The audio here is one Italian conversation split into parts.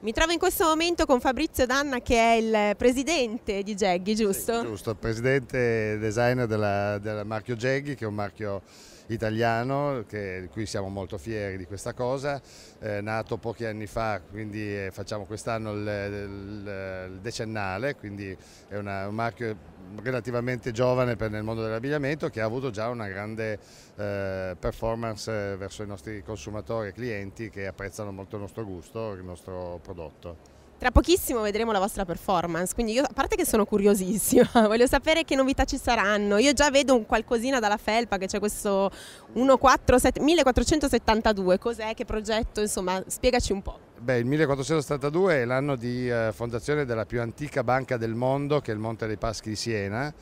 Mi trovo in questo momento con Fabrizio Danna che è il presidente di Jaggi, giusto? Sì, giusto, presidente e designer del marchio Jaggi che è un marchio italiano che, di cui siamo molto fieri di questa cosa, eh, nato pochi anni fa, quindi eh, facciamo quest'anno il, il, il, decennale, quindi è una, un marchio relativamente giovane per nel mondo dell'abbigliamento che ha avuto già una grande eh, performance eh, verso i nostri consumatori e clienti che apprezzano molto il nostro gusto, il nostro prodotto. Tra pochissimo vedremo la vostra performance, quindi io a parte che sono curiosissima, voglio sapere che novità ci saranno. Io già vedo un qualcosina dalla felpa che c'è questo 147, 1472, cos'è, che progetto, insomma, spiegaci un po'. Beh, il 1472 è l'anno di eh, fondazione della più antica banca del mondo, che è il Monte dei Paschi di Siena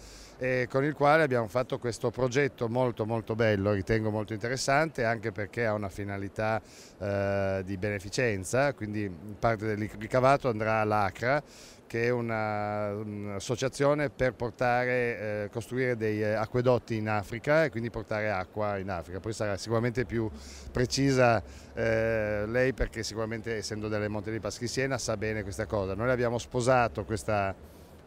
e con il quale abbiamo fatto questo progetto molto molto bello, ritengo molto interessante anche perché ha una finalità eh, di beneficenza, quindi parte del ricavato andrà all'ACRA che è un'associazione per portare, eh, costruire dei acquedotti in Africa e quindi portare acqua in Africa. Poi sarà sicuramente più precisa eh, lei perché sicuramente essendo delle Monte di Paschi Siena sa bene questa cosa. Noi abbiamo sposato questa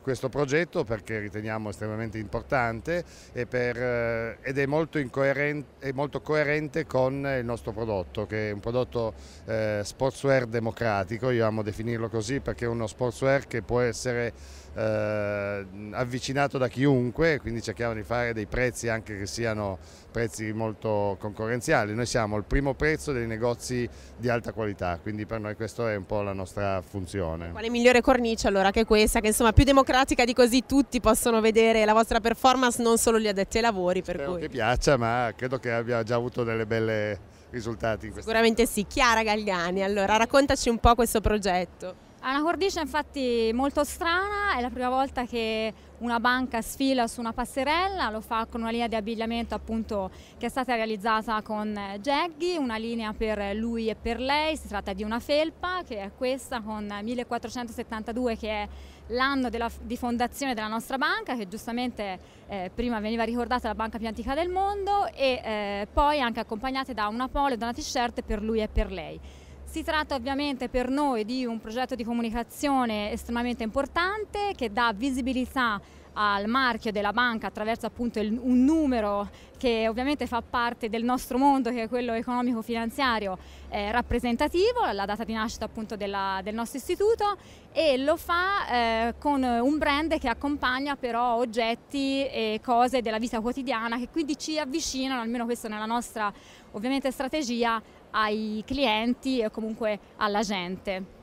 questo progetto perché riteniamo estremamente importante per, eh, ed è molto, è molto, coerente con il nostro prodotto che è un prodotto eh, sportswear democratico, io amo definirlo così perché è uno sportswear che può essere eh, avvicinato da chiunque, quindi cerchiamo di fare dei prezzi anche che siano prezzi molto concorrenziali. Noi siamo il primo prezzo dei negozi di alta qualità, quindi per noi questa è un po' la nostra funzione. Quale migliore cornice allora che questa, che insomma più democratica di così tutti possono vedere la vostra performance, non solo gli addetti ai lavori. Per Spero cui. che piaccia, ma credo che abbia già avuto delle belle risultati. Sicuramente sì. Chiara Gagliani, allora raccontaci un po' questo progetto. È una cornice infatti molto strana, è la prima volta che una banca sfila su una passerella, lo fa con una linea di abbigliamento appunto che è stata realizzata con eh, Jaggi, una linea per lui e per lei, si tratta di una felpa che è questa con 1472 che è l'anno di fondazione della nostra banca che giustamente eh, prima veniva ricordata la banca più antica del mondo e eh, poi anche accompagnata da una polo e da una t-shirt per lui e per lei. Si tratta ovviamente per noi di un progetto di comunicazione estremamente importante che dà visibilità al marchio della banca attraverso appunto il, un numero che ovviamente fa parte del nostro mondo che è quello economico-finanziario eh, rappresentativo, la data di nascita appunto della, del nostro istituto e lo fa eh, con un brand che accompagna però oggetti e cose della vita quotidiana che quindi ci avvicinano, almeno questo nella nostra ovviamente strategia, ai clienti e comunque alla gente.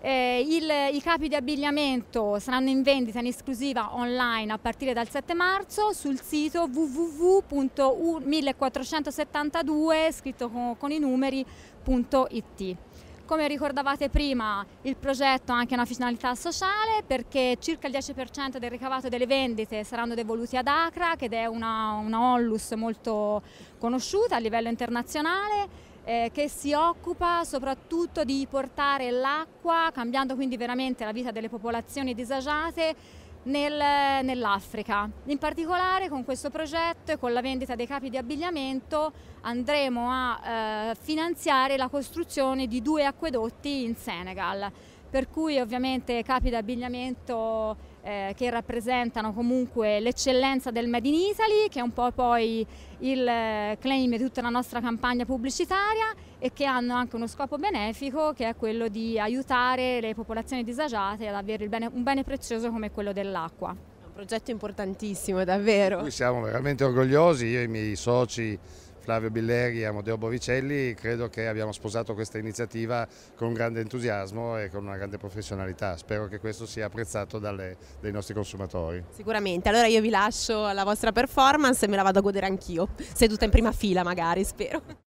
Eh, il, I capi di abbigliamento saranno in vendita in esclusiva online a partire dal 7 marzo sul sito www.1472 scritto con, con i numeri.it. Come ricordavate prima, il progetto ha anche una finalità sociale perché circa il 10% del ricavato delle vendite saranno devoluti ad Acra, che è una, una Ollus molto conosciuta a livello internazionale eh, che si occupa soprattutto di portare l'acqua, cambiando quindi veramente la vita delle popolazioni disagiate, nel, nell'Africa. In particolare con questo progetto e con la vendita dei capi di abbigliamento andremo a eh, finanziare la costruzione di due acquedotti in Senegal, per cui ovviamente capi di abbigliamento eh, che rappresentano comunque l'eccellenza del Made in Italy, che è un po' poi il eh, claim di tutta la nostra campagna pubblicitaria e che hanno anche uno scopo benefico che è quello di aiutare le popolazioni disagiate ad avere bene, un bene prezioso come quello dell'acqua. È un progetto importantissimo, davvero. Noi siamo veramente orgogliosi, io e i miei soci Flavio Billeri e Amodeo Bovicelli, credo che abbiamo sposato questa iniziativa con grande entusiasmo e con una grande professionalità. Spero che questo sia apprezzato dalle, dai nostri consumatori. Sicuramente, allora io vi lascio alla vostra performance e me la vado a godere anch'io, seduta in prima fila magari, spero.